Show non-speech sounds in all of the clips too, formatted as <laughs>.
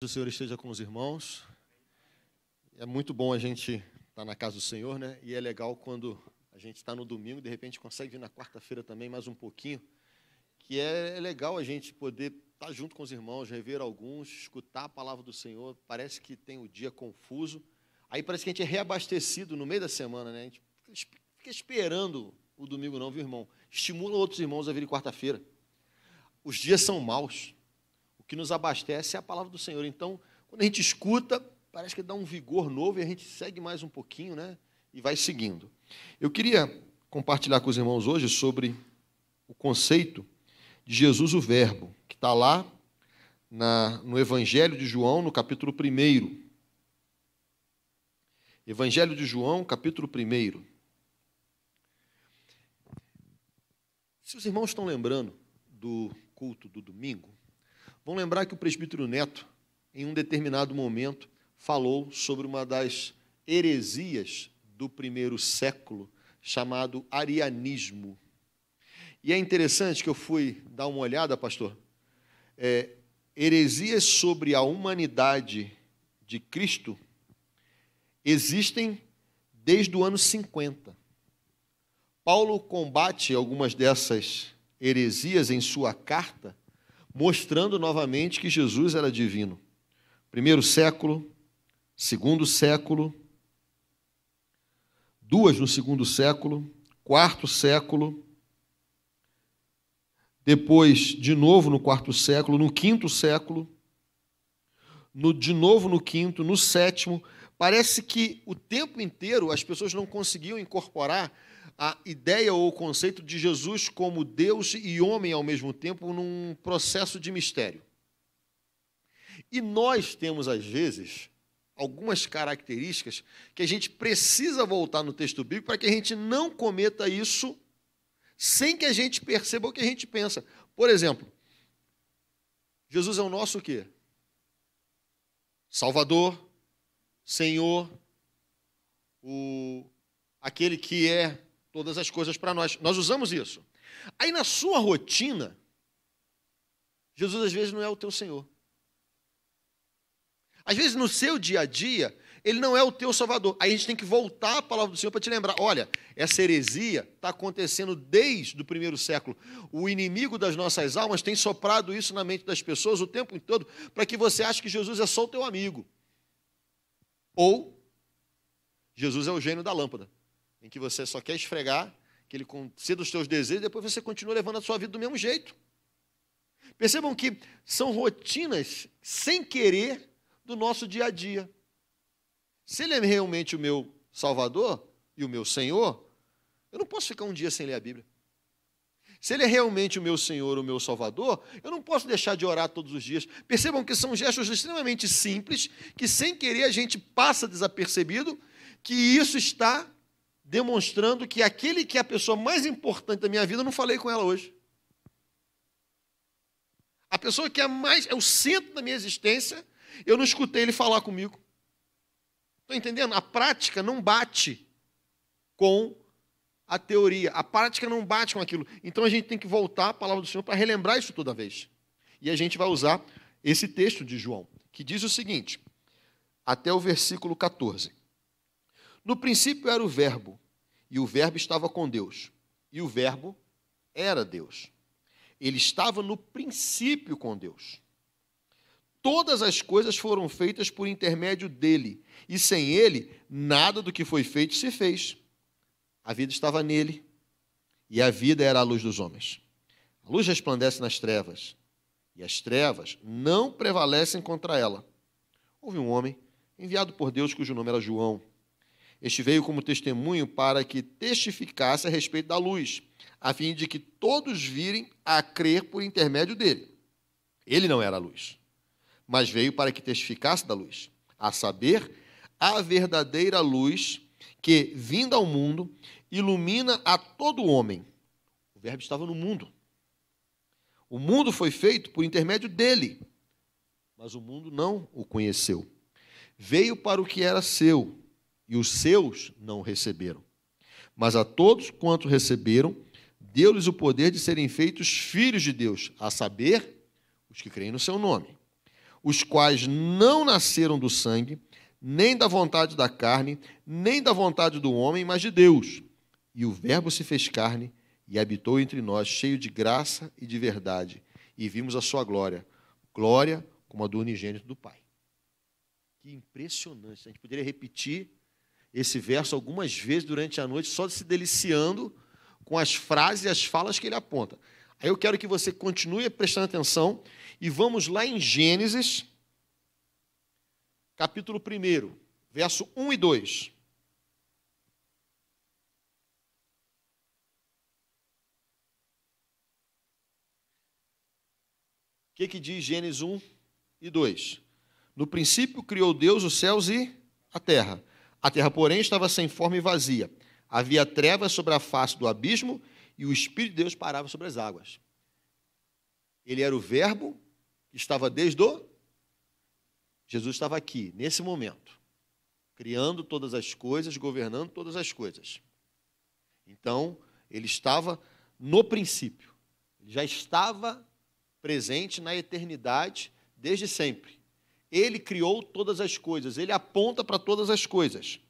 O Senhor esteja com os irmãos. É muito bom a gente estar tá na casa do Senhor, né? E é legal quando a gente está no domingo, de repente consegue vir na quarta-feira também mais um pouquinho. Que é, é legal a gente poder estar tá junto com os irmãos, rever alguns, escutar a palavra do Senhor. Parece que tem o dia confuso. Aí parece que a gente é reabastecido no meio da semana, né? A gente fica esperando o domingo, não, viu, irmão? Estimula outros irmãos a virem quarta-feira. Os dias são maus que nos abastece é a palavra do Senhor. Então, quando a gente escuta, parece que dá um vigor novo e a gente segue mais um pouquinho, né? E vai seguindo. Eu queria compartilhar com os irmãos hoje sobre o conceito de Jesus, o Verbo, que está lá na, no Evangelho de João, no capítulo 1. Evangelho de João, capítulo 1. Se os irmãos estão lembrando do culto do domingo, Vão lembrar que o presbítero Neto, em um determinado momento, falou sobre uma das heresias do primeiro século, chamado arianismo. E é interessante que eu fui dar uma olhada, pastor. É, heresias sobre a humanidade de Cristo existem desde o ano 50. Paulo combate algumas dessas heresias em sua carta mostrando novamente que Jesus era divino. Primeiro século, segundo século, duas no segundo século, quarto século, depois de novo no quarto século, no quinto século, no, de novo no quinto, no sétimo. Parece que o tempo inteiro as pessoas não conseguiam incorporar a ideia ou o conceito de Jesus como Deus e homem ao mesmo tempo num processo de mistério. E nós temos, às vezes, algumas características que a gente precisa voltar no texto bíblico para que a gente não cometa isso sem que a gente perceba o que a gente pensa. Por exemplo, Jesus é o nosso o quê? Salvador, Senhor, o aquele que é todas as coisas para nós. Nós usamos isso. Aí na sua rotina, Jesus às vezes não é o teu Senhor. Às vezes no seu dia a dia, ele não é o teu Salvador. Aí a gente tem que voltar à palavra do Senhor para te lembrar: olha, essa heresia está acontecendo desde o primeiro século. O inimigo das nossas almas tem soprado isso na mente das pessoas o tempo todo para que você ache que Jesus é só o teu amigo. Ou Jesus é o gênio da lâmpada em que você só quer esfregar, que ele conceda os seus desejos, depois você continua levando a sua vida do mesmo jeito. Percebam que são rotinas sem querer do nosso dia a dia. Se ele é realmente o meu Salvador e o meu Senhor, eu não posso ficar um dia sem ler a Bíblia. Se ele é realmente o meu Senhor, o meu Salvador, eu não posso deixar de orar todos os dias. Percebam que são gestos extremamente simples, que sem querer a gente passa desapercebido, que isso está demonstrando que aquele que é a pessoa mais importante da minha vida, eu não falei com ela hoje. A pessoa que é mais é o centro da minha existência, eu não escutei ele falar comigo. Estou entendendo? A prática não bate com a teoria. A prática não bate com aquilo. Então a gente tem que voltar à palavra do Senhor para relembrar isso toda vez. E a gente vai usar esse texto de João, que diz o seguinte, até o versículo 14. No princípio era o Verbo, e o Verbo estava com Deus, e o Verbo era Deus. Ele estava no princípio com Deus. Todas as coisas foram feitas por intermédio dele, e sem ele, nada do que foi feito se fez. A vida estava nele, e a vida era a luz dos homens. A luz resplandece nas trevas, e as trevas não prevalecem contra ela. Houve um homem enviado por Deus cujo nome era João. Este veio como testemunho para que testificasse a respeito da luz, a fim de que todos virem a crer por intermédio dele. Ele não era a luz, mas veio para que testificasse da luz, a saber, a verdadeira luz que, vinda ao mundo, ilumina a todo homem. O Verbo estava no mundo. O mundo foi feito por intermédio dele, mas o mundo não o conheceu. Veio para o que era seu e os seus não receberam. Mas a todos quanto receberam, deu-lhes o poder de serem feitos filhos de Deus, a saber, os que creem no seu nome, os quais não nasceram do sangue, nem da vontade da carne, nem da vontade do homem, mas de Deus. E o Verbo se fez carne e habitou entre nós, cheio de graça e de verdade, e vimos a sua glória, glória como a do unigênito do Pai. Que impressionante! A gente poderia repetir esse verso algumas vezes durante a noite, só se deliciando com as frases e as falas que ele aponta. Aí eu quero que você continue prestando atenção e vamos lá em Gênesis, capítulo 1, verso 1 e 2. O que, que diz Gênesis 1 e 2? No princípio criou Deus os céus e a terra. A terra, porém, estava sem forma e vazia. Havia trevas sobre a face do abismo e o Espírito de Deus parava sobre as águas. Ele era o Verbo que estava desde o. Jesus estava aqui, nesse momento, criando todas as coisas, governando todas as coisas. Então, ele estava no princípio, ele já estava presente na eternidade desde sempre. Ele criou todas as coisas, ele aponta para todas as coisas.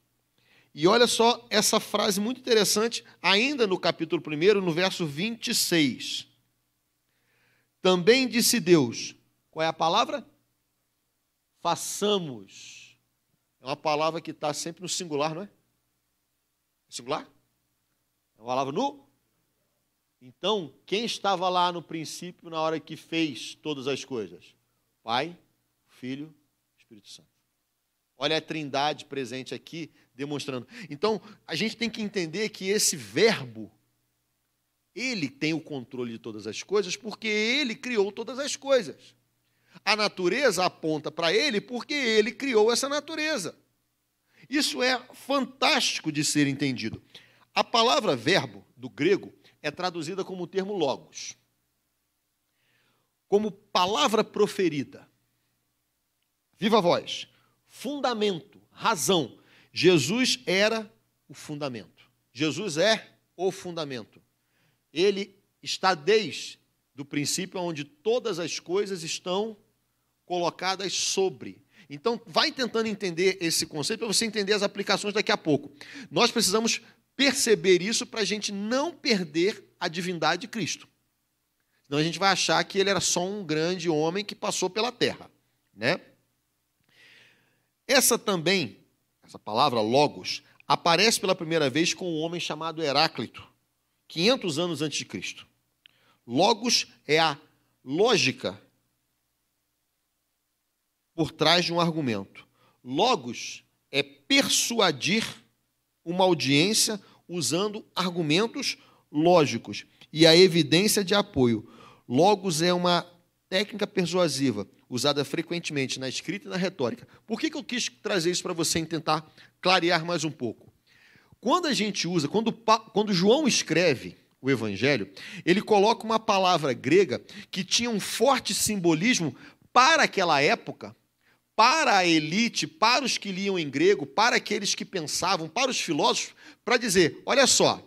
E olha só essa frase muito interessante, ainda no capítulo 1, no verso 26. Também disse Deus: qual é a palavra? Façamos. É uma palavra que está sempre no singular, não é? é? Singular? É uma palavra no então, quem estava lá no princípio, na hora que fez todas as coisas? Pai, Filho, Espírito Santo. Olha a trindade presente aqui, demonstrando. Então, a gente tem que entender que esse verbo, ele tem o controle de todas as coisas, porque ele criou todas as coisas. A natureza aponta para ele, porque ele criou essa natureza. Isso é fantástico de ser entendido. A palavra verbo, do grego, é traduzida como o termo logos. Como palavra proferida. Viva voz. Fundamento, razão. Jesus era o fundamento. Jesus é o fundamento. Ele está desde do princípio onde todas as coisas estão colocadas sobre. Então, vai tentando entender esse conceito para você entender as aplicações daqui a pouco. Nós precisamos perceber isso para a gente não perder a divindade de Cristo. Senão a gente vai achar que ele era só um grande homem que passou pela terra, né? Essa também, essa palavra logos, aparece pela primeira vez com um homem chamado Heráclito, 500 anos antes de Cristo. Logos é a lógica por trás de um argumento. Logos é persuadir uma audiência usando argumentos lógicos e a evidência de apoio. Logos é uma técnica persuasiva usada frequentemente na escrita e na retórica. Por que, que eu quis trazer isso para você e tentar clarear mais um pouco? Quando a gente usa, quando, quando João escreve o Evangelho, ele coloca uma palavra grega que tinha um forte simbolismo para aquela época, para a elite, para os que liam em grego, para aqueles que pensavam, para os filósofos, para dizer: olha só,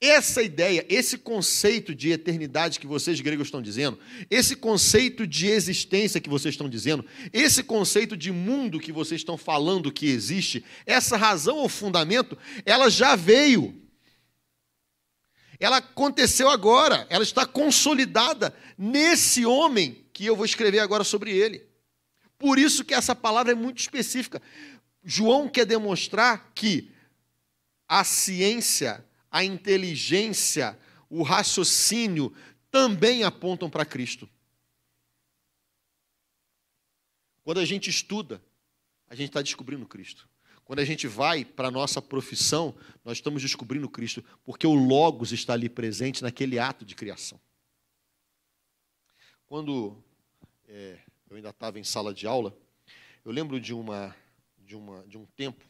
essa ideia, esse conceito de eternidade que vocês gregos estão dizendo, esse conceito de existência que vocês estão dizendo, esse conceito de mundo que vocês estão falando que existe, essa razão ou fundamento, ela já veio. Ela aconteceu agora, ela está consolidada nesse homem que eu vou escrever agora sobre ele. Por isso que essa palavra é muito específica. João quer demonstrar que a ciência a inteligência, o raciocínio também apontam para Cristo. Quando a gente estuda, a gente está descobrindo Cristo. Quando a gente vai para a nossa profissão, nós estamos descobrindo Cristo, porque o Logos está ali presente naquele ato de criação. Quando é, eu ainda estava em sala de aula, eu lembro de, uma, de, uma, de um tempo,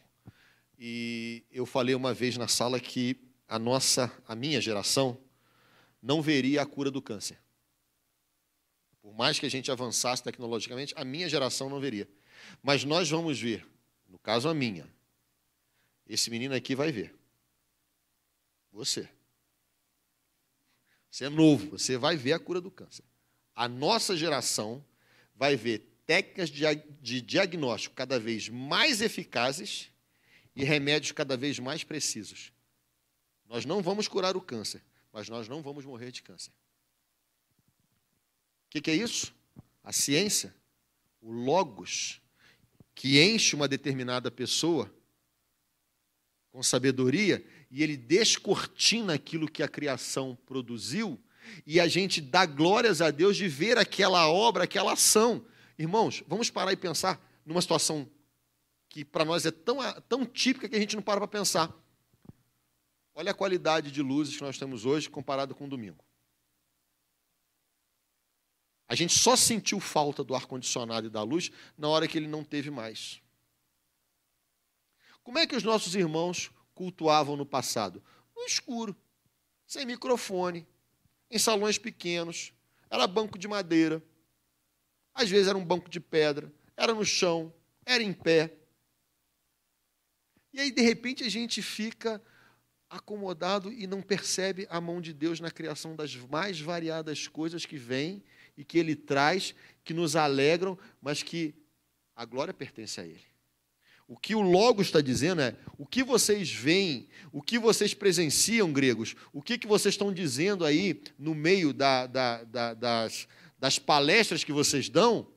e eu falei uma vez na sala que a nossa, a minha geração, não veria a cura do câncer. Por mais que a gente avançasse tecnologicamente, a minha geração não veria. Mas nós vamos ver, no caso a minha, esse menino aqui vai ver. Você. Você é novo, você vai ver a cura do câncer. A nossa geração vai ver técnicas de diagnóstico cada vez mais eficazes e remédios cada vez mais precisos. Nós não vamos curar o câncer, mas nós não vamos morrer de câncer. O que, que é isso? A ciência, o logos, que enche uma determinada pessoa com sabedoria e ele descortina aquilo que a criação produziu e a gente dá glórias a Deus de ver aquela obra, aquela ação. Irmãos, vamos parar e pensar numa situação que para nós é tão, tão típica que a gente não para para pensar. Olha a qualidade de luzes que nós temos hoje comparado com o domingo. A gente só sentiu falta do ar-condicionado e da luz na hora que ele não teve mais. Como é que os nossos irmãos cultuavam no passado? No escuro, sem microfone, em salões pequenos, era banco de madeira, às vezes era um banco de pedra, era no chão, era em pé. E aí, de repente, a gente fica acomodado e não percebe a mão de Deus na criação das mais variadas coisas que vêm e que Ele traz, que nos alegram, mas que a glória pertence a Ele. O que o Logo está dizendo é: o que vocês veem, o que vocês presenciam, gregos, o que, que vocês estão dizendo aí no meio da, da, da, das, das palestras que vocês dão,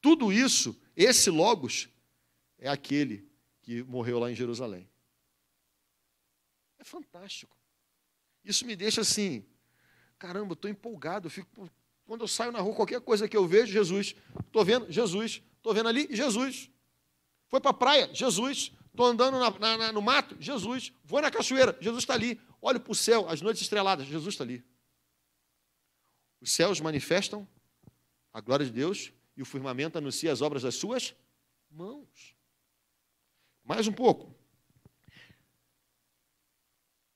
tudo isso, esse Logos, é aquele que morreu lá em Jerusalém. É fantástico. Isso me deixa assim, caramba, estou empolgado, eu fico, quando eu saio na rua, qualquer coisa que eu vejo, Jesus. Estou vendo, Jesus. Estou vendo ali, Jesus. Foi para a praia, Jesus. Estou andando na, na, na, no mato, Jesus. Vou na cachoeira, Jesus está ali. Olho para o céu, as noites estreladas, Jesus está ali. Os céus manifestam a glória de Deus e o firmamento anuncia as obras das suas mãos. Mais um pouco.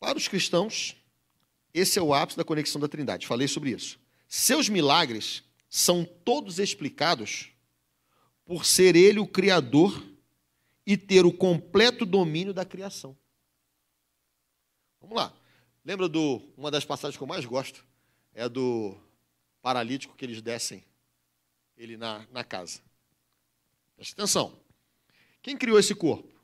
Para os cristãos, esse é o ápice da conexão da Trindade. Falei sobre isso. Seus milagres são todos explicados por ser ele o Criador e ter o completo domínio da criação. Vamos lá. Lembra do uma das passagens que eu mais gosto é do paralítico que eles descem ele na, na casa. Preste atenção. Quem criou esse corpo?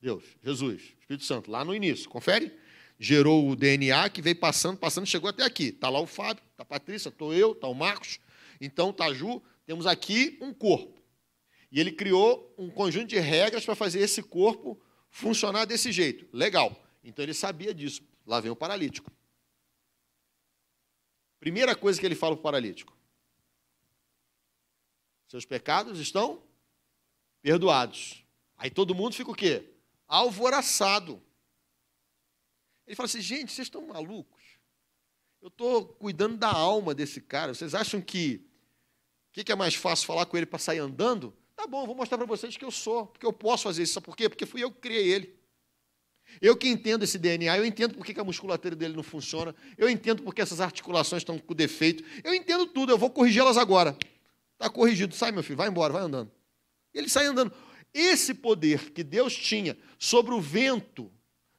Deus, Jesus, Espírito Santo, lá no início, confere? Gerou o DNA que veio passando, passando, chegou até aqui. Está lá o Fábio, está a Patrícia, estou eu, está o Marcos, então está a Ju. Temos aqui um corpo. E ele criou um conjunto de regras para fazer esse corpo funcionar desse jeito. Legal. Então ele sabia disso. Lá vem o paralítico. Primeira coisa que ele fala para o paralítico: Seus pecados estão perdoados. Aí todo mundo fica o quê? alvoraçado. Ele fala assim: gente, vocês estão malucos? Eu estou cuidando da alma desse cara. Vocês acham que o que, que, é mais fácil falar com ele para sair andando? Tá bom, vou mostrar para vocês que eu sou, porque eu posso fazer isso. Sabe por quê? Porque fui eu que criei ele. Eu que entendo esse DNA, eu entendo por que a musculatura dele não funciona, eu entendo por que essas articulações estão com defeito, eu entendo tudo, eu vou corrigi-las agora. Está corrigido, sai meu filho, vai embora, vai andando. E ele sai andando. Esse poder que Deus tinha sobre o vento,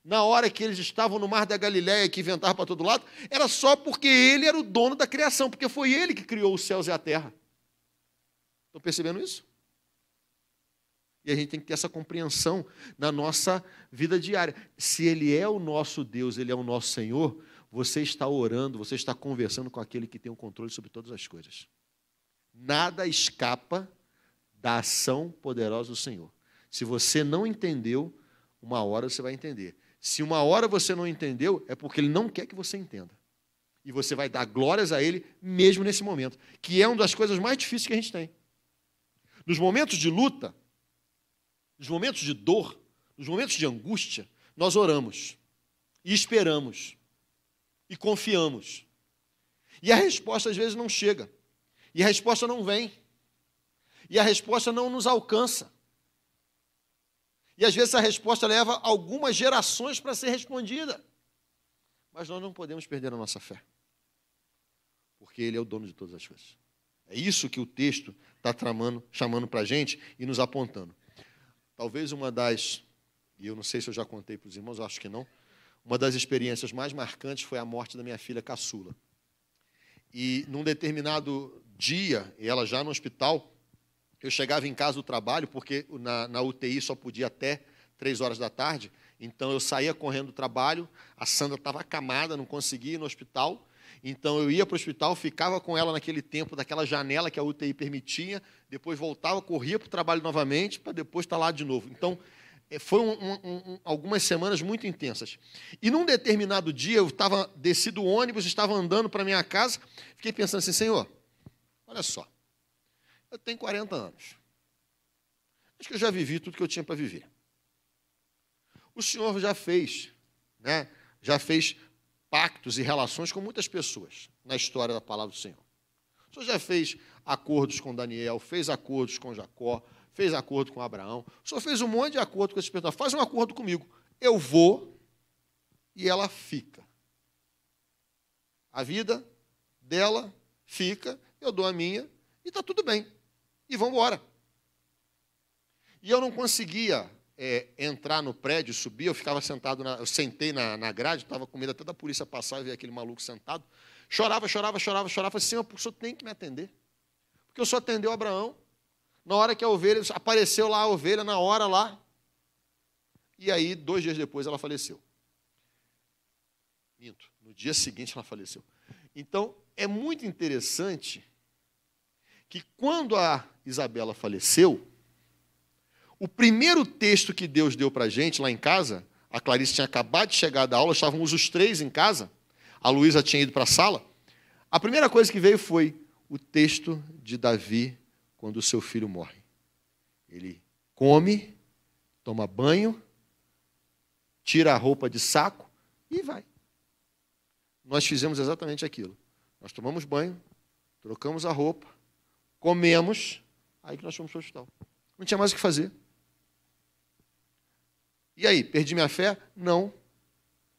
na hora que eles estavam no mar da Galiléia que ventava para todo lado, era só porque ele era o dono da criação, porque foi ele que criou os céus e a terra. Estão percebendo isso? E a gente tem que ter essa compreensão na nossa vida diária. Se ele é o nosso Deus, ele é o nosso Senhor, você está orando, você está conversando com aquele que tem o controle sobre todas as coisas. Nada escapa da ação poderosa do Senhor. Se você não entendeu, uma hora você vai entender. Se uma hora você não entendeu, é porque ele não quer que você entenda. E você vai dar glórias a ele mesmo nesse momento, que é uma das coisas mais difíceis que a gente tem. Nos momentos de luta, nos momentos de dor, nos momentos de angústia, nós oramos e esperamos e confiamos. E a resposta às vezes não chega. E a resposta não vem e a resposta não nos alcança. E às vezes a resposta leva algumas gerações para ser respondida. Mas nós não podemos perder a nossa fé, porque Ele é o dono de todas as coisas. É isso que o texto está tramando, chamando para a gente e nos apontando. Talvez uma das, e eu não sei se eu já contei para os irmãos, acho que não, uma das experiências mais marcantes foi a morte da minha filha caçula. E num determinado dia, ela já no hospital, eu chegava em casa do trabalho, porque na, na UTI só podia até três horas da tarde. Então eu saía correndo do trabalho, a Sandra estava acamada, não conseguia ir no hospital. Então eu ia para o hospital, ficava com ela naquele tempo, daquela janela que a UTI permitia, depois voltava, corria para o trabalho novamente, para depois estar tá lá de novo. Então eh, foram um, um, um, algumas semanas muito intensas. E num determinado dia eu estava descido do ônibus, estava andando para minha casa, fiquei pensando assim, Senhor, olha só, eu tenho 40 anos. Acho que eu já vivi tudo que eu tinha para viver. O senhor já fez, né? Já fez pactos e relações com muitas pessoas na história da palavra do Senhor. O senhor já fez acordos com Daniel, fez acordos com Jacó, fez acordo com Abraão. O senhor fez um monte de acordo com esse pessoal. Faz um acordo comigo. Eu vou e ela fica. A vida dela fica, eu dou a minha e está tudo bem e vamos embora. E eu não conseguia é, entrar no prédio, subir, eu ficava sentado, na, eu sentei na, na grade, estava com medo até da polícia passar e ver aquele maluco sentado. Chorava, chorava, chorava, chorava, falei assim, o senhor tem que me atender. Porque o senhor atendeu Abraão, na hora que a ovelha, apareceu lá a ovelha, na hora lá. E aí, dois dias depois, ela faleceu. Minto, no dia seguinte ela faleceu. Então, é muito interessante que quando a Isabela faleceu, o primeiro texto que Deus deu para a gente lá em casa, a Clarice tinha acabado de chegar da aula, estávamos os três em casa, a Luísa tinha ido para a sala. A primeira coisa que veio foi o texto de Davi quando o seu filho morre. Ele come, toma banho, tira a roupa de saco e vai. Nós fizemos exatamente aquilo. Nós tomamos banho, trocamos a roupa, comemos, Aí que nós fomos para o hospital. Não tinha mais o que fazer. E aí, perdi minha fé? Não.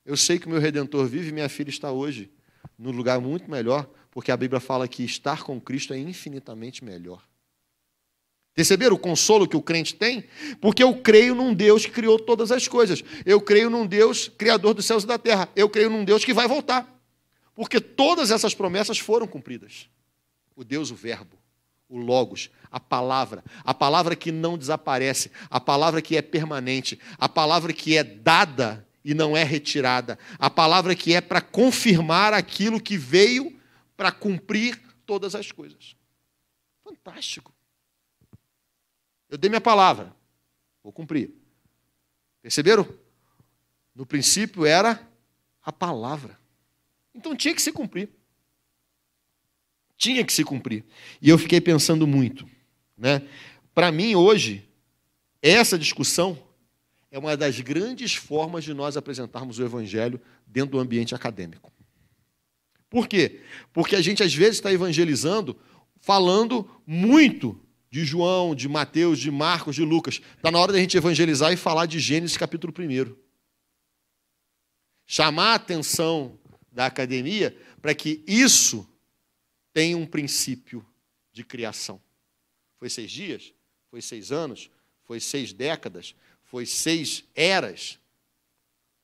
Eu sei que o meu redentor vive e minha filha está hoje no lugar muito melhor, porque a Bíblia fala que estar com Cristo é infinitamente melhor. Perceberam o consolo que o crente tem? Porque eu creio num Deus que criou todas as coisas. Eu creio num Deus criador dos céus e da terra. Eu creio num Deus que vai voltar. Porque todas essas promessas foram cumpridas. O Deus, o Verbo o Logos, a palavra, a palavra que não desaparece, a palavra que é permanente, a palavra que é dada e não é retirada, a palavra que é para confirmar aquilo que veio para cumprir todas as coisas. Fantástico. Eu dei minha palavra, vou cumprir. Perceberam? No princípio era a palavra. Então tinha que se cumprir. Tinha que se cumprir. E eu fiquei pensando muito. Né? Para mim, hoje, essa discussão é uma das grandes formas de nós apresentarmos o Evangelho dentro do ambiente acadêmico. Por quê? Porque a gente, às vezes, está evangelizando falando muito de João, de Mateus, de Marcos, de Lucas. Está na hora da gente evangelizar e falar de Gênesis capítulo 1. Chamar a atenção da academia para que isso tem um princípio de criação. Foi seis dias? Foi seis anos? Foi seis décadas? Foi seis eras?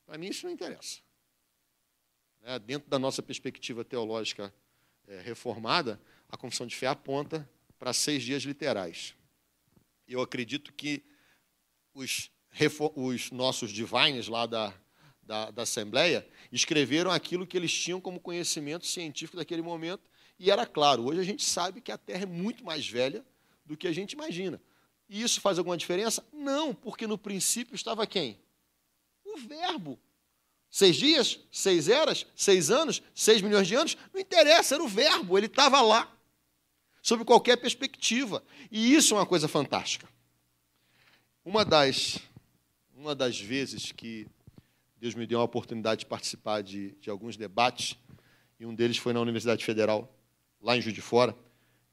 Para mim, isso não interessa. É, dentro da nossa perspectiva teológica é, reformada, a confissão de fé aponta para seis dias literais. Eu acredito que os, os nossos divines lá da, da, da Assembleia escreveram aquilo que eles tinham como conhecimento científico daquele momento e era claro, hoje a gente sabe que a Terra é muito mais velha do que a gente imagina. E isso faz alguma diferença? Não, porque no princípio estava quem? O Verbo. Seis dias, seis eras, seis anos, seis milhões de anos, não interessa, era o Verbo, ele estava lá, sob qualquer perspectiva. E isso é uma coisa fantástica. Uma das, uma das vezes que Deus me deu a oportunidade de participar de, de alguns debates, e um deles foi na Universidade Federal lá em Juiz de Fora,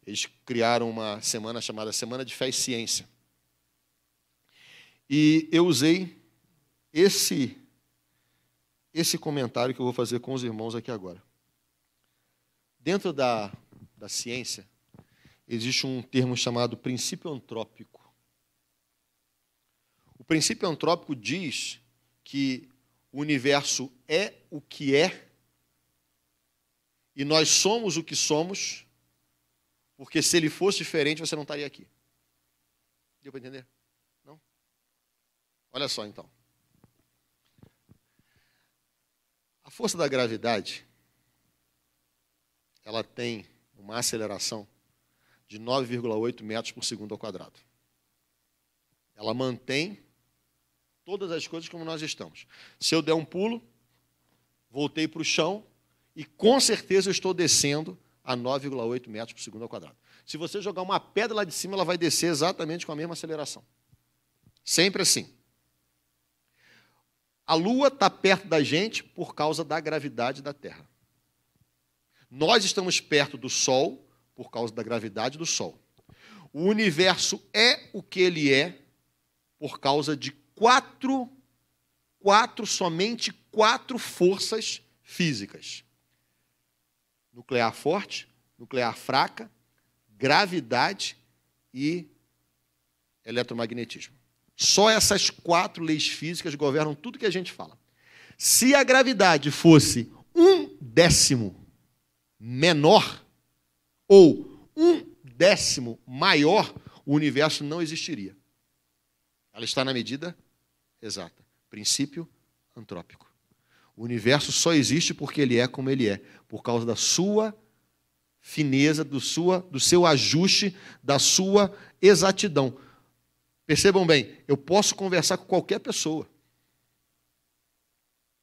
eles criaram uma semana chamada Semana de Fé e Ciência. E eu usei esse esse comentário que eu vou fazer com os irmãos aqui agora. Dentro da, da ciência, existe um termo chamado princípio antrópico. O princípio antrópico diz que o universo é o que é e nós somos o que somos, porque se ele fosse diferente, você não estaria aqui. Deu para entender? Não? Olha só então. A força da gravidade ela tem uma aceleração de 9,8 metros por segundo ao quadrado. Ela mantém todas as coisas como nós estamos. Se eu der um pulo, voltei para o chão, e com certeza eu estou descendo a 9,8 metros por segundo ao quadrado. Se você jogar uma pedra lá de cima, ela vai descer exatamente com a mesma aceleração. Sempre assim. A Lua está perto da gente por causa da gravidade da Terra. Nós estamos perto do Sol por causa da gravidade do Sol. O universo é o que ele é por causa de quatro, quatro, somente quatro forças físicas nuclear forte, nuclear fraca, gravidade e eletromagnetismo. Só essas quatro leis físicas governam tudo que a gente fala. Se a gravidade fosse um décimo menor ou um décimo maior, o universo não existiria. Ela está na medida exata. Princípio antrópico. O universo só existe porque ele é como ele é, por causa da sua fineza, do, sua, do seu ajuste, da sua exatidão. Percebam bem, eu posso conversar com qualquer pessoa.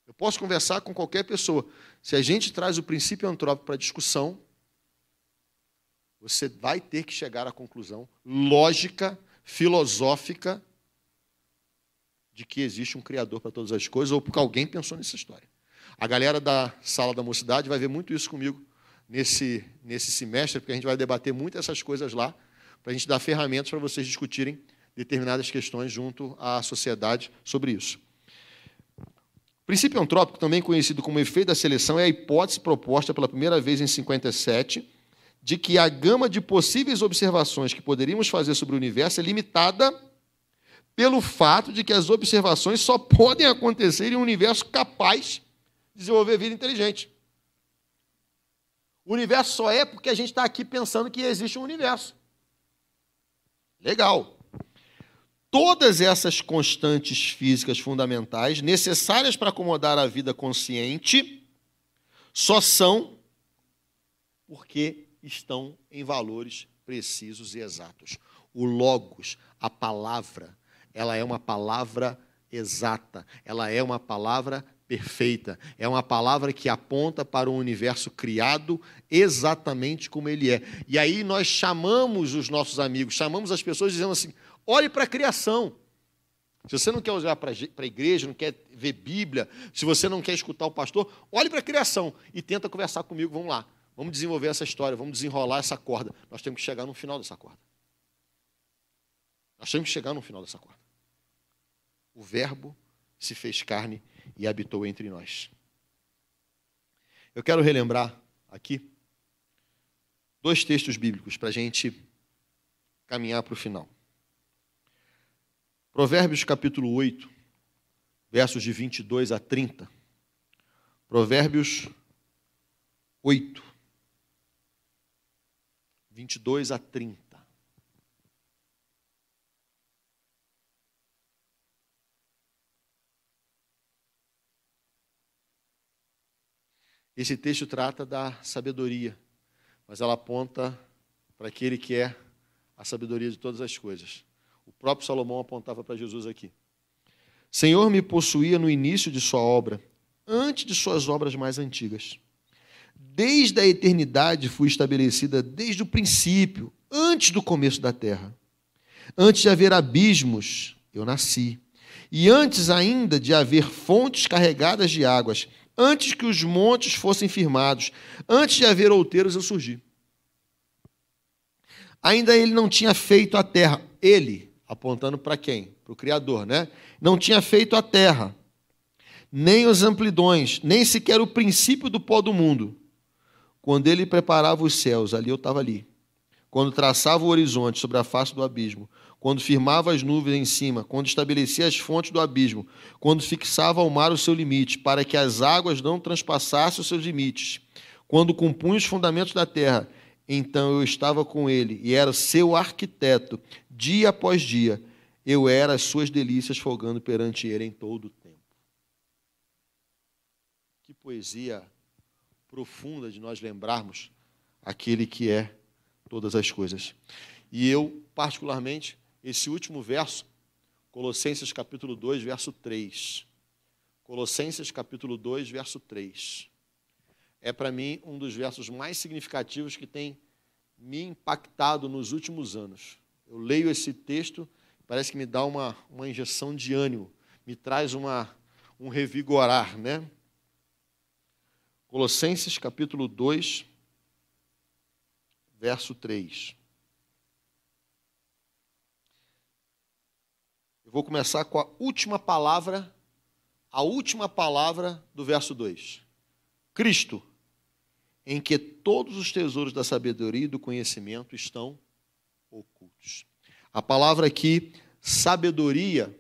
Eu posso conversar com qualquer pessoa. Se a gente traz o princípio antrópico para discussão, você vai ter que chegar à conclusão lógica, filosófica, de que existe um Criador para todas as coisas, ou porque alguém pensou nessa história. A galera da sala da mocidade vai ver muito isso comigo nesse, nesse semestre, porque a gente vai debater muito essas coisas lá, para a gente dar ferramentas para vocês discutirem determinadas questões junto à sociedade sobre isso. O princípio antrópico, também conhecido como efeito da seleção, é a hipótese proposta pela primeira vez em 57 de que a gama de possíveis observações que poderíamos fazer sobre o universo é limitada pelo fato de que as observações só podem acontecer em um universo capaz de desenvolver vida inteligente. O universo só é porque a gente está aqui pensando que existe um universo. Legal. Todas essas constantes físicas fundamentais, necessárias para acomodar a vida consciente, só são porque estão em valores precisos e exatos. O Logos, a palavra, ela é uma palavra exata, ela é uma palavra perfeita, é uma palavra que aponta para um universo criado exatamente como ele é. E aí nós chamamos os nossos amigos, chamamos as pessoas dizendo assim: olhe para a criação. Se você não quer olhar para a igreja, não quer ver Bíblia, se você não quer escutar o pastor, olhe para a criação e tenta conversar comigo. Vamos lá, vamos desenvolver essa história, vamos desenrolar essa corda. Nós temos que chegar no final dessa corda. Nós temos que chegar no final dessa corda. O Verbo se fez carne e habitou entre nós. Eu quero relembrar aqui dois textos bíblicos para a gente caminhar para o final. Provérbios capítulo 8, versos de 22 a 30. Provérbios 8, 22 a 30. Esse texto trata da sabedoria, mas ela aponta para aquele que é a sabedoria de todas as coisas. O próprio Salomão apontava para Jesus aqui. Senhor me possuía no início de sua obra, antes de suas obras mais antigas. Desde a eternidade fui estabelecida, desde o princípio, antes do começo da terra. Antes de haver abismos, eu nasci. E antes ainda de haver fontes carregadas de águas, antes que os montes fossem firmados, antes de haver outeiros, eu surgi. Ainda ele não tinha feito a terra. Ele, apontando para quem? Para o Criador, né? Não tinha feito a terra, nem os amplidões, nem sequer o princípio do pó do mundo. Quando ele preparava os céus, ali eu estava ali. Quando traçava o horizonte sobre a face do abismo, quando firmava as nuvens em cima, quando estabelecia as fontes do abismo, quando fixava ao mar o seu limite, para que as águas não transpassassem os seus limites, quando compunha os fundamentos da terra, então eu estava com ele e era seu arquiteto, dia após dia. Eu era as suas delícias folgando perante ele em todo o tempo. Que poesia profunda de nós lembrarmos aquele que é todas as coisas. E eu, particularmente, esse último verso, Colossenses capítulo 2, verso 3. Colossenses capítulo 2, verso 3. É para mim um dos versos mais significativos que tem me impactado nos últimos anos. Eu leio esse texto, parece que me dá uma, uma injeção de ânimo, me traz uma, um revigorar, né? Colossenses capítulo 2, verso 3. Eu vou começar com a última palavra, a última palavra do verso 2. Cristo, em que todos os tesouros da sabedoria e do conhecimento estão ocultos. A palavra aqui, sabedoria,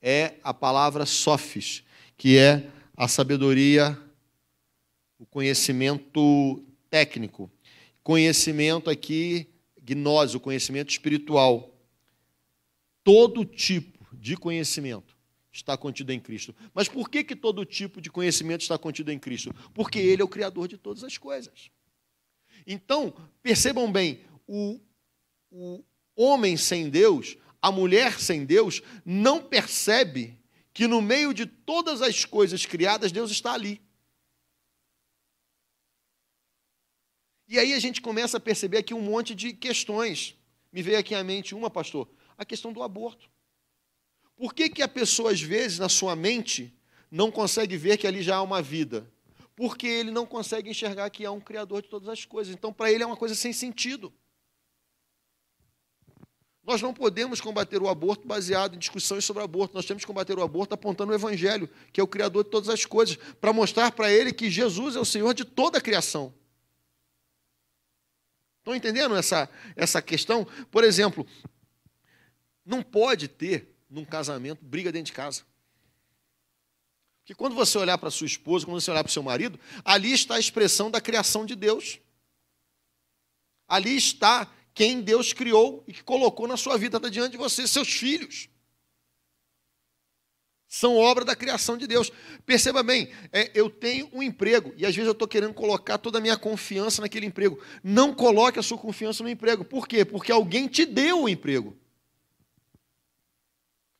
é a palavra sofis, que é a sabedoria, o conhecimento técnico. Conhecimento aqui, gnose, o conhecimento espiritual. Todo tipo de conhecimento está contido em Cristo. Mas por que, que todo tipo de conhecimento está contido em Cristo? Porque Ele é o Criador de todas as coisas. Então, percebam bem, o, o homem sem Deus, a mulher sem Deus, não percebe que no meio de todas as coisas criadas, Deus está ali. E aí a gente começa a perceber aqui um monte de questões. Me veio aqui à mente uma, pastor, a questão do aborto. Por que, que a pessoa, às vezes, na sua mente, não consegue ver que ali já há uma vida? Porque ele não consegue enxergar que há um Criador de todas as coisas. Então, para ele, é uma coisa sem sentido. Nós não podemos combater o aborto baseado em discussões sobre aborto. Nós temos que combater o aborto apontando o Evangelho, que é o Criador de todas as coisas, para mostrar para ele que Jesus é o Senhor de toda a criação. Estão entendendo essa, essa questão? Por exemplo, não pode ter num casamento, briga dentro de casa. Que quando você olhar para sua esposa, quando você olhar para o seu marido, ali está a expressão da criação de Deus. Ali está quem Deus criou e que colocou na sua vida, está diante de você, seus filhos. São obra da criação de Deus. Perceba bem, é, eu tenho um emprego e às vezes eu estou querendo colocar toda a minha confiança naquele emprego. Não coloque a sua confiança no emprego. Por quê? Porque alguém te deu o emprego.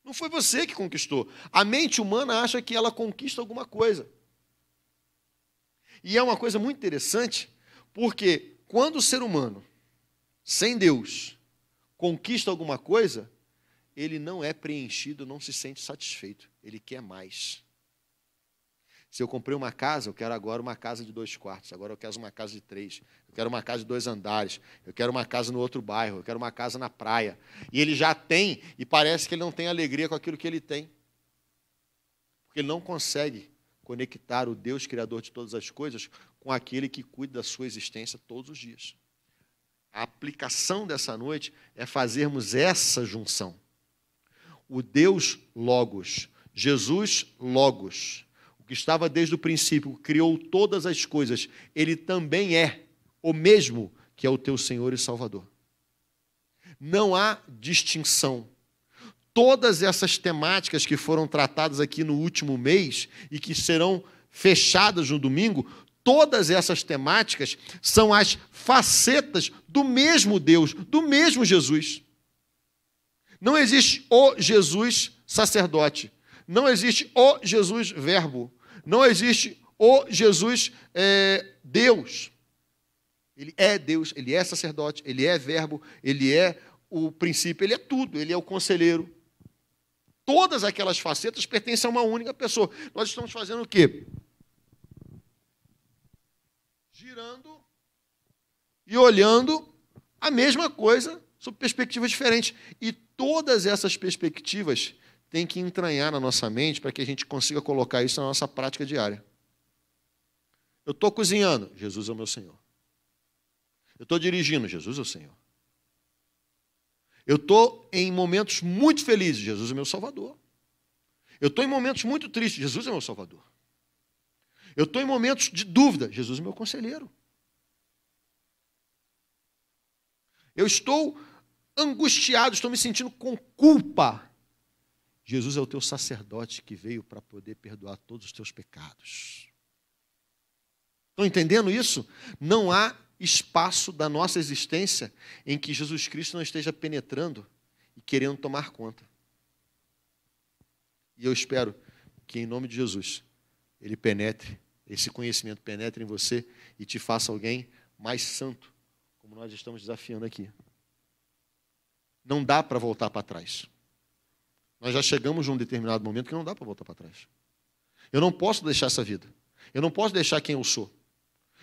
Não foi você que conquistou. A mente humana acha que ela conquista alguma coisa. E é uma coisa muito interessante, porque quando o ser humano, sem Deus, conquista alguma coisa, ele não é preenchido, não se sente satisfeito. Ele quer mais. Se eu comprei uma casa, eu quero agora uma casa de dois quartos, agora eu quero uma casa de três, eu quero uma casa de dois andares, eu quero uma casa no outro bairro, eu quero uma casa na praia. E ele já tem, e parece que ele não tem alegria com aquilo que ele tem. Porque ele não consegue conectar o Deus Criador de todas as coisas com aquele que cuida da sua existência todos os dias. A aplicação dessa noite é fazermos essa junção. O Deus Logos, Jesus Logos, o que estava desde o princípio, criou todas as coisas, ele também é o mesmo que é o teu Senhor e Salvador. Não há distinção. Todas essas temáticas que foram tratadas aqui no último mês e que serão fechadas no domingo, todas essas temáticas são as facetas do mesmo Deus, do mesmo Jesus. Não existe o Jesus sacerdote, não existe o Jesus verbo, não existe o Jesus é, Deus. Ele é Deus, ele é sacerdote, ele é verbo, ele é o princípio, ele é tudo, ele é o conselheiro. Todas aquelas facetas pertencem a uma única pessoa. Nós estamos fazendo o quê? Girando e olhando a mesma coisa sob perspectivas diferentes. E todas essas perspectivas têm que entranhar na nossa mente para que a gente consiga colocar isso na nossa prática diária. Eu estou cozinhando, Jesus é o meu Senhor. Eu estou dirigindo, Jesus é o Senhor. Eu estou em momentos muito felizes, Jesus é meu Salvador. Eu estou em momentos muito tristes, Jesus é meu Salvador. Eu estou em momentos de dúvida, Jesus é meu conselheiro. Eu estou angustiado, estou me sentindo com culpa. Jesus é o teu sacerdote que veio para poder perdoar todos os teus pecados. Estão entendendo isso? Não há espaço da nossa existência em que Jesus Cristo não esteja penetrando e querendo tomar conta. E eu espero que, em nome de Jesus, ele penetre, esse conhecimento penetre em você e te faça alguém mais santo, como nós estamos desafiando aqui. Não dá para voltar para trás. Nós já chegamos num determinado momento que não dá para voltar para trás. Eu não posso deixar essa vida. Eu não posso deixar quem eu sou.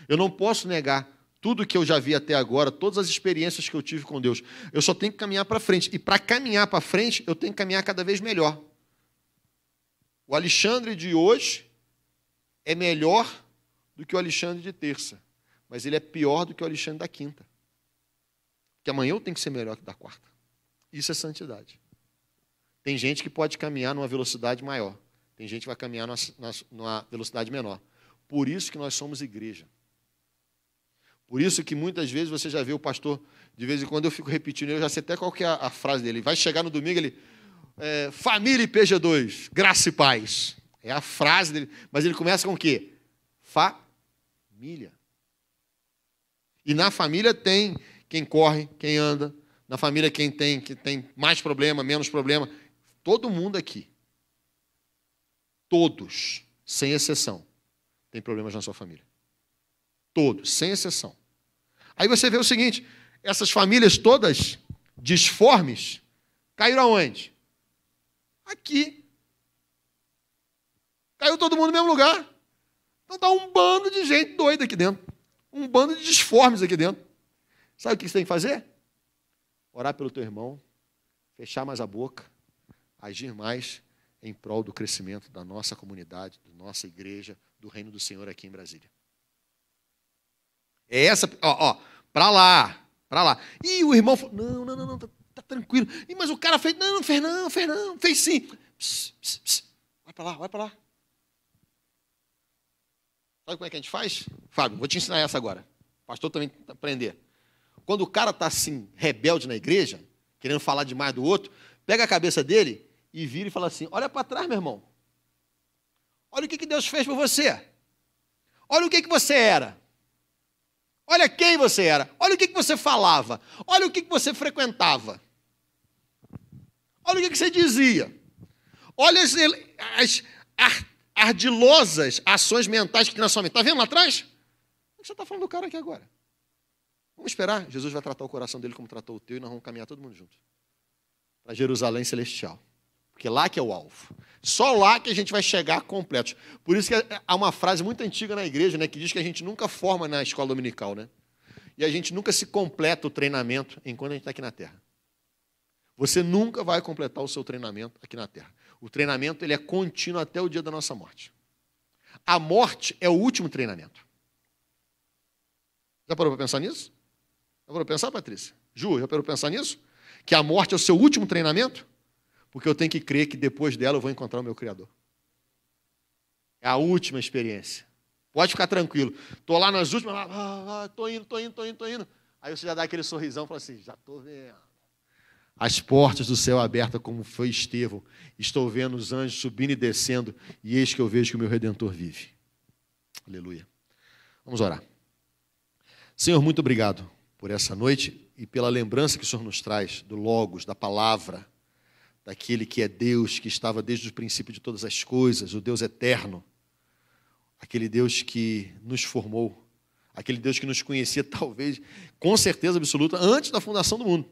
Eu não posso negar tudo que eu já vi até agora, todas as experiências que eu tive com Deus. Eu só tenho que caminhar para frente. E para caminhar para frente, eu tenho que caminhar cada vez melhor. O Alexandre de hoje é melhor do que o Alexandre de terça, mas ele é pior do que o Alexandre da quinta. Porque amanhã eu tenho que ser melhor que da quarta. Isso é santidade. Tem gente que pode caminhar numa velocidade maior, tem gente que vai caminhar numa, numa velocidade menor. Por isso que nós somos igreja. Por isso que muitas vezes você já vê o pastor, de vez em quando eu fico repetindo, eu já sei até qual que é a, a frase dele. Vai chegar no domingo, ele. É, família e PG2, é graça e paz. É a frase dele. Mas ele começa com o quê? Família. E na família tem quem corre, quem anda. Na família quem tem, que tem mais problema, menos problema. Todo mundo aqui. Todos, sem exceção, tem problemas na sua família. Todos, sem exceção. Aí você vê o seguinte: essas famílias todas disformes caíram aonde? Aqui. Caiu todo mundo no mesmo lugar. Então tá um bando de gente doida aqui dentro. Um bando de disformes aqui dentro. Sabe o que você tem que fazer? Orar pelo teu irmão, fechar mais a boca, agir mais em prol do crescimento da nossa comunidade, da nossa igreja, do reino do Senhor aqui em Brasília. É essa, ó, ó, pra lá, pra lá. E o irmão falou: não, não, não, não tá, tá tranquilo. E, mas o cara fez: não, Fernando, fez não, fez não, fez sim. Pss, pss, pss. Vai pra lá, vai pra lá. Sabe como é que a gente faz? Fábio, vou te ensinar essa agora. O pastor também aprender. Quando o cara tá assim, rebelde na igreja, querendo falar demais do outro, pega a cabeça dele e vira e fala assim: olha para trás, meu irmão. Olha o que, que Deus fez por você. Olha o que, que você era. Olha quem você era. Olha o que você falava. Olha o que você frequentava. Olha o que você dizia. Olha as, as ardilosas ações mentais que mente. Está vendo lá atrás? O que você está falando do cara aqui agora? Vamos esperar. Jesus vai tratar o coração dele como tratou o teu e nós vamos caminhar todo mundo junto para Jerusalém Celestial. Porque lá que é o alvo. Só lá que a gente vai chegar completo. Por isso que há uma frase muito antiga na igreja, né, que diz que a gente nunca forma na escola dominical, né? E a gente nunca se completa o treinamento enquanto a gente está aqui na Terra. Você nunca vai completar o seu treinamento aqui na Terra. O treinamento ele é contínuo até o dia da nossa morte. A morte é o último treinamento. Já parou para pensar nisso? Já parou para pensar, Patrícia? Ju, já parou para pensar nisso? Que a morte é o seu último treinamento? porque eu tenho que crer que depois dela eu vou encontrar o meu Criador. É a última experiência. Pode ficar tranquilo. Estou lá nas últimas, estou ah, ah, tô indo, estou indo, estou indo, estou indo. Aí você já dá aquele sorrisão e fala assim: já estou vendo. As portas do céu abertas, como foi Estevão. Estou vendo os anjos subindo e descendo, e eis que eu vejo que o meu redentor vive. Aleluia. Vamos orar. Senhor, muito obrigado por essa noite e pela lembrança que o Senhor nos traz do Logos, da palavra daquele que é Deus, que estava desde o princípio de todas as coisas, o Deus eterno, aquele Deus que nos formou, aquele Deus que nos conhecia, <laughs> talvez, com certeza absoluta, antes da fundação do mundo,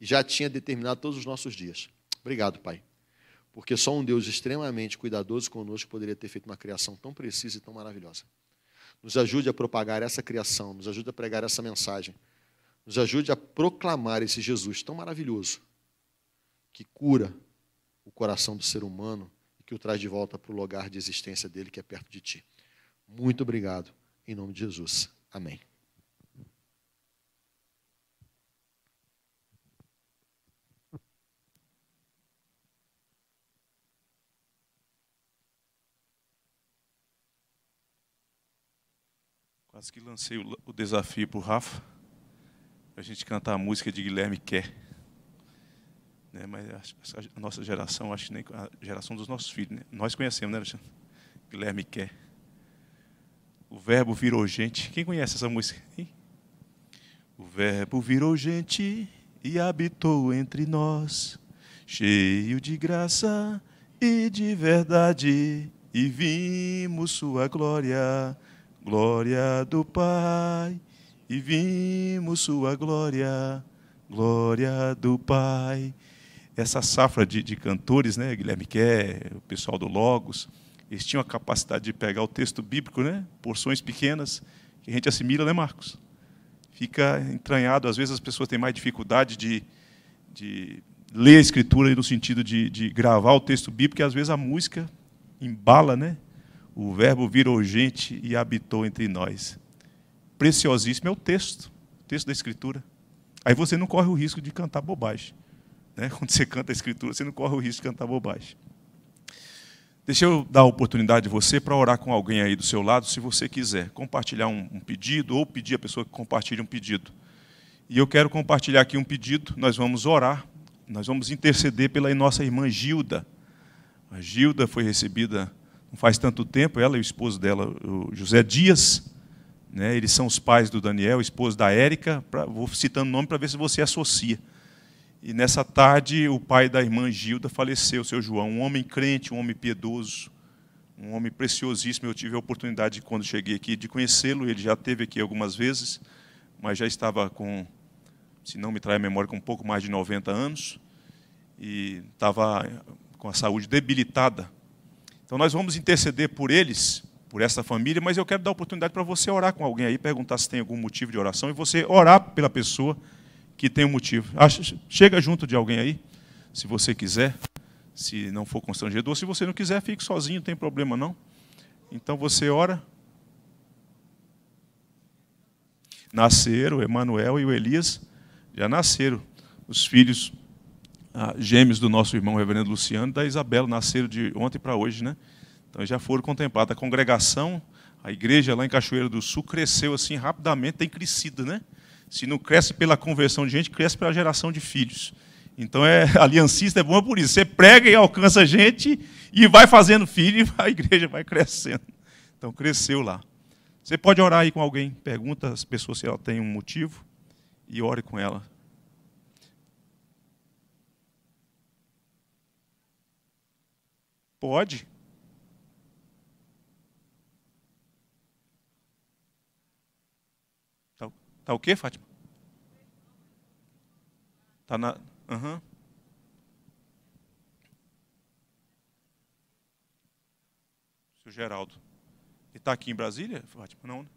e já tinha determinado todos os nossos dias. Obrigado, Pai, porque só um Deus extremamente cuidadoso conosco poderia ter feito uma criação tão precisa e tão maravilhosa. Nos ajude a propagar essa criação, nos ajude a pregar essa mensagem, nos ajude a proclamar esse Jesus tão maravilhoso que cura o coração do ser humano e que o traz de volta para o lugar de existência dele, que é perto de ti. Muito obrigado, em nome de Jesus. Amém. Quase que lancei o desafio para o Rafa, para a gente cantar a música de Guilherme Quer né? mas a, nossa geração, acho que nem a geração dos nossos filhos, né? nós conhecemos, né, Alexandre? Guilherme quer. O verbo virou gente. Quem conhece essa música? Hein? O verbo virou gente e habitou entre nós, cheio de graça e de verdade, e vimos sua glória, glória do Pai, e vimos sua glória, glória do Pai essa safra de, de cantores, né, Guilherme Kerr, o pessoal do Logos, eles tinham a capacidade de pegar o texto bíblico, né, porções pequenas, que a gente assimila, né, Marcos? Fica entranhado. Às vezes as pessoas têm mais dificuldade de, de ler a escritura no sentido de, de gravar o texto bíblico, porque às vezes a música embala, né? O verbo virou gente e habitou entre nós. Preciosíssimo é o texto, o texto da escritura. Aí você não corre o risco de cantar bobagem. Né? <laughs> Quando você canta a Escritura, você não corre o risco de cantar bobagem. Deixa eu dar a oportunidade de você para orar com alguém aí do seu lado, se você quiser. Compartilhar um, um pedido ou pedir a pessoa que compartilhe um pedido. E eu quero compartilhar aqui um pedido. Nós vamos orar, nós vamos interceder pela nossa irmã Gilda. A Gilda foi recebida não faz tanto tempo, ela e o esposo dela, o José Dias. Né? Eles são os pais do Daniel, esposo da Érica. Vou citando o nome para ver se você associa. E nessa tarde, o pai da irmã Gilda faleceu, seu João, um homem crente, um homem piedoso, um homem preciosíssimo. Eu tive a oportunidade, quando cheguei aqui, de conhecê-lo. Ele já esteve aqui algumas vezes, mas já estava com, se não me trai a memória, com um pouco mais de 90 anos. E estava com a saúde debilitada. Então, nós vamos interceder por eles, por essa família, mas eu quero dar a oportunidade para você orar com alguém aí, perguntar se tem algum motivo de oração, e você orar pela pessoa que tem um motivo. Ah, chega junto de alguém aí, se você quiser, se não for constrangedor. Se você não quiser, fique sozinho, não tem problema não. Então você ora. Nasceram o Emanuel e o Elias, já nasceram os filhos ah, gêmeos do nosso irmão reverendo Luciano da Isabela, nasceram de ontem para hoje, né? Então já foram contemplados. A congregação, a igreja lá em Cachoeira do Sul cresceu assim rapidamente, tem crescido, né? Se não cresce pela conversão de gente, cresce pela geração de filhos. Então, é, <laughs> aliancista é bom por isso. Você prega e alcança gente, e vai fazendo filho, e <laughs> a igreja vai crescendo. Então, cresceu lá. Você pode orar aí com alguém, pergunta às pessoas se ela tem um motivo, e ore com ela. Pode. Está o quê, Fátima? Está na. Uhum. Seu Geraldo. Ele está aqui em Brasília, Fátima? Não, né?